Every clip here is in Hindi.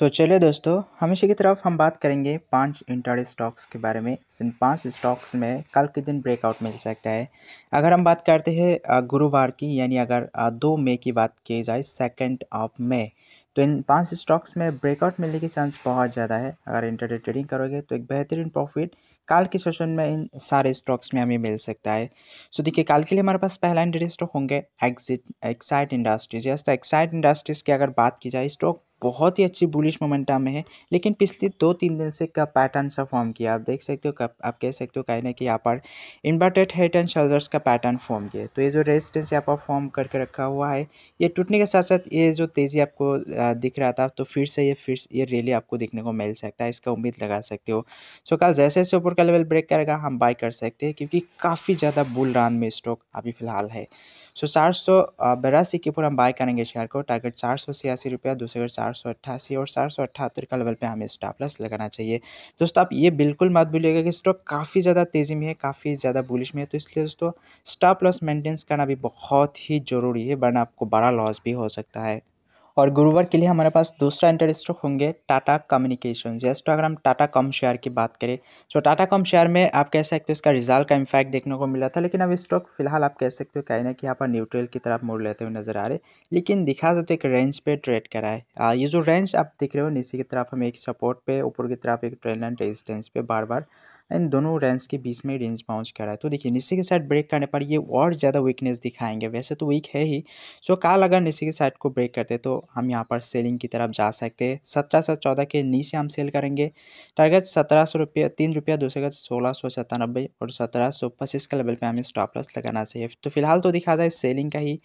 तो चलिए दोस्तों हमेशा की तरफ हम बात करेंगे पांच इंटर स्टॉक्स के बारे में जिन पांच स्टॉक्स में कल के दिन ब्रेकआउट मिल सकता है अगर हम बात करते हैं गुरुवार की यानी अगर दो मई की बात की जाए सेकेंड ऑफ मई तो इन पांच स्टॉक्स में ब्रेकआउट मिलने की चांस बहुत ज़्यादा है अगर इंटर ट्रेडिंग करोगे तो एक बेहतरीन प्रॉफिट काल के सेशन में इन सारे स्टॉक्स में हमें मिल सकता है सो देखिए कल के लिए हमारे पास पहला इंटरडे स्टॉक होंगे एग्जिट एक्साइट इंडस्ट्रीज यस तो एक्साइट इंडस्ट्रीज़ की अगर बात की जाए स्टॉक बहुत ही अच्छी बुलिश मोमेंटम में है लेकिन पिछले दो तीन दिन से का पैटर्न सा फॉर्म किया आप देख सकते हो कब आप कह सकते हो कहीं ना कि यहाँ पर इन्वर्टेड हेड एंड शोल्डर्स का पैटर्न फॉर्म किया तो ये जो रेजिस्टेंस यहाँ पर फॉर्म करके रखा हुआ है ये टूटने के साथ साथ ये जो तेज़ी आपको दिख रहा था तो फिर से ये फिर ये रैली आपको देखने को मिल सकता है इसका उम्मीद लगा सकते हो सो कल जैसे जैसे ऊपर का लेवल ब्रेक करेगा हम बाई कर सकते हैं क्योंकि काफ़ी ज़्यादा बुल रान में स्टॉक अभी फिलहाल है सो चार सौ बेरासी के ऊपर हम बाय करेंगे शेयर को टारगेट चार सौ छियासी रुपया दूसरे चार सौ अट्ठासी और चार सौ अठहत्तर का लेवल पे हमें स्टॉप लॉस लगाना चाहिए दोस्तों आप ये बिल्कुल मत भूलिएगा कि स्टॉक काफ़ी ज़्यादा तेज़ी में है काफ़ी ज़्यादा बुलिश में है तो इसलिए दोस्तों स्टॉप लॉस मेंटेनेंस करना भी बहुत ही ज़रूरी है वरना आपको बड़ा लॉस भी हो सकता है और गुरुवार के लिए हमारे पास दूसरा इंटर स्टॉक होंगे टाटा कम्युनिकेशन या तो अगर हम टाटा कम शेयर की बात करें तो टाटा कम शेयर में आप कह सकते हो इसका रिजल्ट का इम्फैक्ट देखने को मिला था लेकिन अब स्टॉक फिलहाल आप कह सकते हो कहीं ना कि यहाँ पर न्यूट्रल की तरफ मोड़ लेते हुए नजर आ रहे लेकिन दिखा सकते एक रेंज पर ट्रेड करा है ये जो रेंज आप देख रहे हो नीचे की तरफ हमें एक सपोर्ट पे ऊपर की तरफ एक ट्रेंड एंड रेजिस्टेंस पे बार बार इन दोनों रेंज के बीच में रेंज पहुँच कर रहा है तो देखिए निशे के साइड ब्रेक करने पर ये और ज़्यादा वीकनेस दिखाएंगे वैसे तो वीक है ही सो कल अगर निशे के साइड को ब्रेक करते तो हम यहाँ पर सेलिंग की तरफ जा सकते हैं सत्रह सौ चौदह के नीचे हम सेल करेंगे टारगेट सत्रह सौ रुपया तीन रुपया दूसरे का सोलह सौ सत्तानबे और सत्रह सौ पच्चीस के लेवल पर हमें स्टॉप लॉस लगाना चाहिए तो फिलहाल तो दिखा जाए सेलिंग का ही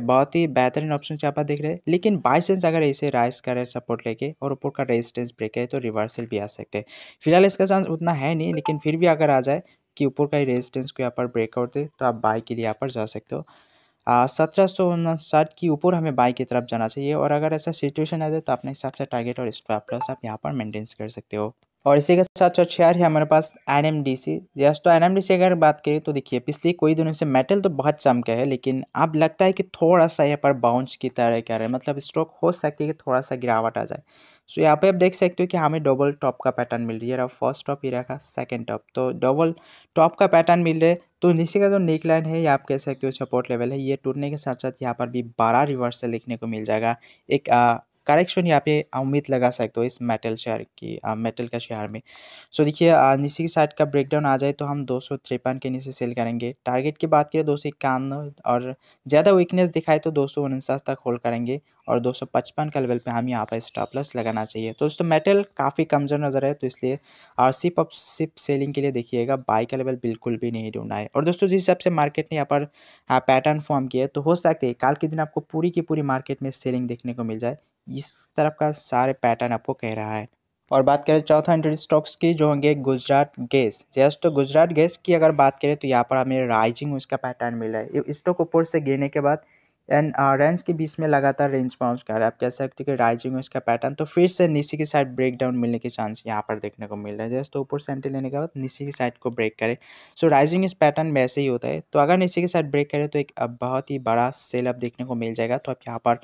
बहुत ही बेहतरीन ऑप्शन पर देख रहे हैं लेकिन बाई चांस अगर इसे राइस कर सपोर्ट लेके और ऊपर का रेजिस्टेंस ब्रेक है तो रिवर्सल भी आ सकते हैं फिलहाल इसका चांस उतना है नहीं लेकिन फिर भी अगर आ जाए कि ऊपर का ही रेजिस्टेंस को यहाँ पर ब्रेकआउट दे तो आप बाई के लिए यहाँ पर जा सकते हो सत्रह सौ उनसठ के ऊपर हमें बाई की तरफ जाना चाहिए और अगर ऐसा सिचुएशन आ जाए तो अपने हिसाब से टारगेट और स्टॉप लॉस आप यहाँ पर मेंटेन कर सकते हो और इसी के साथ जो शेयर है हमारे पास एन एम डी सी तो एन एम डी सी अगर बात करें तो देखिए पिछले कोई दिनों से मेटल तो बहुत चमके है लेकिन अब लगता है कि थोड़ा सा यहाँ पर बाउंस की तरह क्या रहे मतलब स्ट्रोक हो सकती है कि थोड़ा सा गिरावट आ जाए सो यहाँ पे आप देख सकते हो कि हमें डबल टॉप का पैटर्न मिल रही है रहा फर्स्ट टॉप ही रखा सेकेंड टॉप तो डबल टॉप का पैटर्न मिल रहा है तो नीचे का जो नेक लाइन है ये आप कह सकते हो सपोर्ट लेवल है ये टूटने के साथ साथ यहाँ पर भी बारह रिवर्सल देखने को मिल जाएगा एक करेक्शन यहाँ पे उम्मीद लगा सकते हो इस मेटल शेयर की आ, मेटल का शेयर में सो so, देखिए निशी की साइड का ब्रेकडाउन आ जाए तो हम दो के नीचे सेल करेंगे टारगेट की बात करें दो और ज़्यादा वीकनेस दिखाए तो दो तक होल्ड करेंगे और 255 का लेवल पे हमें यहाँ पर स्टॉप लॉस लगाना चाहिए तो दोस्तों मेटल काफ़ी कमज़ोर नज़र है तो इसलिए और सिप अप सिप सेलिंग के लिए देखिएगा बाई का लेवल बिल्कुल भी नहीं ढूंढा है और दोस्तों जिस हिसाब से मार्केट ने यहाँ पर पैटर्न हाँ, फॉर्म किया है तो हो सकता है काल के दिन आपको पूरी की पूरी मार्केट में सेलिंग देखने को मिल जाए इस तरफ का सारे पैटर्न आपको कह रहा है और बात करें चौथा हंड्रेड स्टॉक्स की जो होंगे गुजरात गैस जैस तो गुजरात गैस की अगर बात करें तो यहाँ पर हमें राइजिंग उसका पैटर्न मिला है स्टॉक ऊपर से गिरने के बाद एंड रेंज uh, के बीच में लगातार रेंज बाउंस कर रहा है आप कह सकते हो कि राइजिंग है इसका पैटर्न तो फिर से नीचे की साइड ब्रेक डाउन मिलने के चांस यहाँ पर देखने को मिल रहा है जैसे तो ऊपर सेंटर लेने के बाद नीचे की साइड को ब्रेक करे सो राइजिंग इस पैटर्न वैसे ही होता है तो अगर नीचे की साइड ब्रेक करे तो एक बहुत ही बड़ा सेल अब देखने को मिल जाएगा तो आप यहाँ पर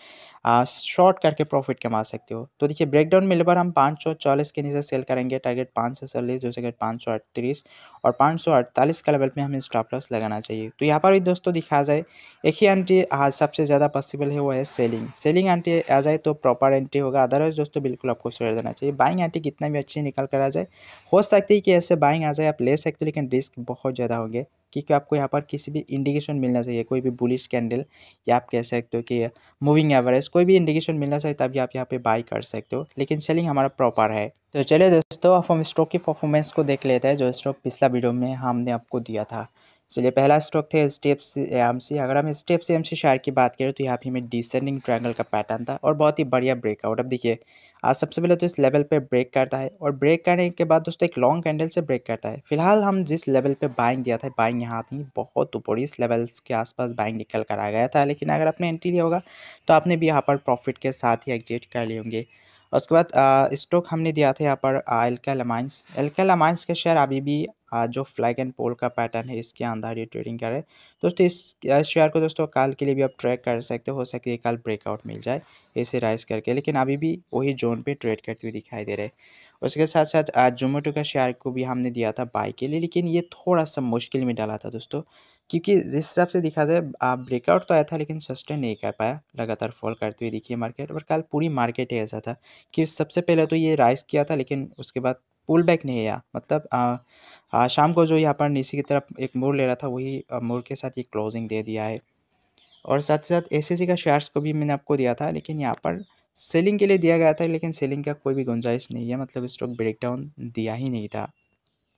शॉर्ट करके प्रॉफिट कमा सकते हो तो देखिए ब्रेक डाउन मिलने पर हम पाँच के नीचे सेल करेंगे टारगेट पाँच सौ चालीस जो सेकेंड पाँच सौ अड़तीस और पाँच सौ अड़तालीस का लेवल पर हमें स्टॉप लॉस लगाना चाहिए तो यहाँ पर भी दोस्तों दिखा जाए एक ही एंट्री हाँ, सब सबसे ज़्यादा पॉसिबल है वो है सेलिंग सेलिंग एंट्री आ जाए तो प्रॉपर एंट्री होगा अदरवाइज दोस्तों बिल्कुल आपको छोड़ देना चाहिए बाइंग एंट्री कितना भी अच्छी निकाल कर आ जाए हो सकती है कि ऐसे बाइंग आ जाए आप ले सकते हो लेकिन रिस्क बहुत ज़्यादा होंगे क्योंकि आपको यहाँ पर किसी भी इंडिकेशन मिलना चाहिए कोई भी बुलिश कैंडल या आप कह सकते हो कि मूविंग एवरेज कोई भी इंडिकेशन मिलना चाहिए तभी आप यहाँ पे बाई कर सकते हो लेकिन सेलिंग हमारा प्रॉपर है तो चलिए दोस्तों अब हम स्टॉक की परफॉर्मेंस को देख लेते हैं जो स्टॉक पिछला वीडियो में हमने आपको दिया था चलिए पहला स्ट्रोक थे स्टेप सी एम सी अगर हम स्टेप सी एम सी शायर की बात करें तो यहाँ पे हमें डिसेंडिंग ट्रायंगल का पैटर्न था और बहुत ही बढ़िया ब्रेकआउट अब देखिए आज सबसे पहले तो इस लेवल पे ब्रेक करता है और ब्रेक करने के बाद दोस्तों एक लॉन्ग कैंडल से ब्रेक करता है फिलहाल हम जिस लेवल पर बाइंग दिया था बाइंग यहाँ थी बहुत ऊपर इस लेवल के आसपास बाइंग निकल कर आ गया था लेकिन अगर आपने एंट्री लिया होगा तो आपने भी यहाँ पर प्रॉफिट के साथ ही एग्जिट कर लिए होंगे उसके बाद स्टॉक हमने दिया था यहाँ पर एल्कालामाइंस अमाइंस के शेयर अभी भी जो फ्लैग एंड पोल का पैटर्न है इसके अंदर ये ट्रेडिंग कर रहे हैं दोस्तों इस शेयर को दोस्तों कल के लिए भी आप ट्रैक कर सकते हो सकती है कल ब्रेकआउट मिल जाए इसे राइज करके लेकिन अभी भी वही जोन पर ट्रेड करते हुए दिखाई दे रहे उसके साथ साथ जोमेटो का शेयर को भी हमने दिया था बाई के लिए लेकिन ये थोड़ा सा मुश्किल में डाला था दोस्तों क्योंकि जिस हिसाब से दिखा जाए ब्रेकआउट तो आया था लेकिन सस्टेन नहीं कर पाया लगातार फॉल करते हुए दिखी मार्केट और कल पूरी मार्केट ही ऐसा था कि सबसे पहले तो ये राइस किया था लेकिन उसके बाद पुल बैक नहीं आया मतलब आ, आ, शाम को जो यहाँ पर नीचे की तरफ एक मोड़ ले रहा था वही मोड़ के साथ ये क्लोजिंग दे दिया है और साथ ही साथ एसीसी का शेयर्स को भी मैंने आपको दिया था लेकिन यहाँ पर सेलिंग के लिए दिया गया था लेकिन सेलिंग का कोई भी गुंजाइश नहीं है मतलब स्टॉक ब्रेकडाउन दिया ही नहीं था